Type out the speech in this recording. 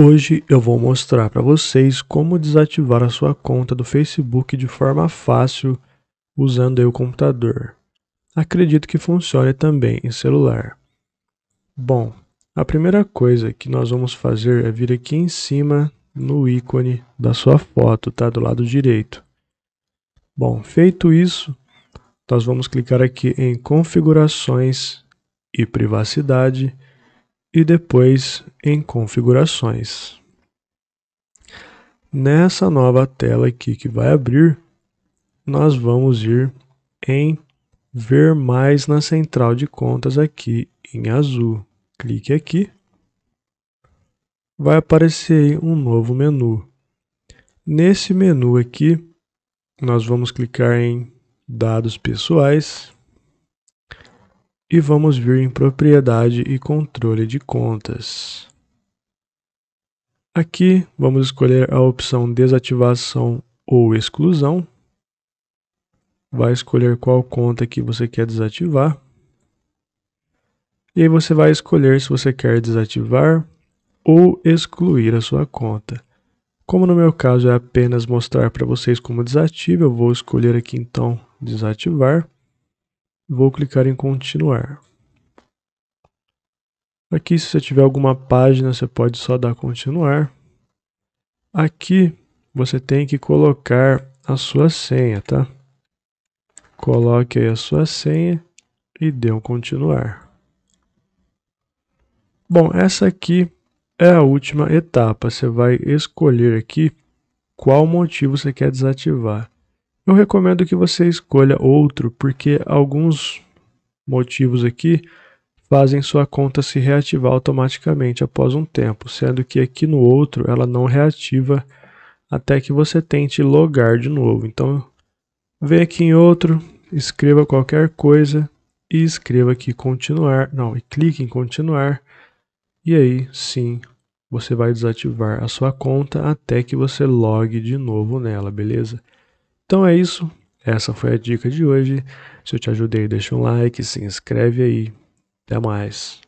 Hoje eu vou mostrar para vocês como desativar a sua conta do Facebook de forma fácil usando o computador. Acredito que funcione também em celular. Bom, a primeira coisa que nós vamos fazer é vir aqui em cima no ícone da sua foto, tá? Do lado direito. Bom, feito isso, nós vamos clicar aqui em configurações e privacidade e depois em configurações. Nessa nova tela aqui que vai abrir, nós vamos ir em ver mais na central de contas aqui em azul. Clique aqui. Vai aparecer um novo menu. Nesse menu aqui, nós vamos clicar em dados pessoais e vamos vir em propriedade e controle de contas. Aqui vamos escolher a opção desativação ou exclusão. Vai escolher qual conta que você quer desativar. E aí você vai escolher se você quer desativar ou excluir a sua conta. Como no meu caso é apenas mostrar para vocês como desativa, eu vou escolher aqui então desativar. Vou clicar em continuar. Aqui, se você tiver alguma página, você pode só dar continuar. Aqui, você tem que colocar a sua senha, tá? Coloque aí a sua senha e dê um continuar. Bom, essa aqui é a última etapa. Você vai escolher aqui qual motivo você quer desativar eu recomendo que você escolha outro, porque alguns motivos aqui fazem sua conta se reativar automaticamente após um tempo, sendo que aqui no outro ela não reativa até que você tente logar de novo. Então, vem aqui em outro, escreva qualquer coisa e escreva aqui continuar, não, e clique em continuar. E aí, sim, você vai desativar a sua conta até que você logue de novo nela, beleza? Então é isso. Essa foi a dica de hoje. Se eu te ajudei, deixa um like, se inscreve aí. Até mais.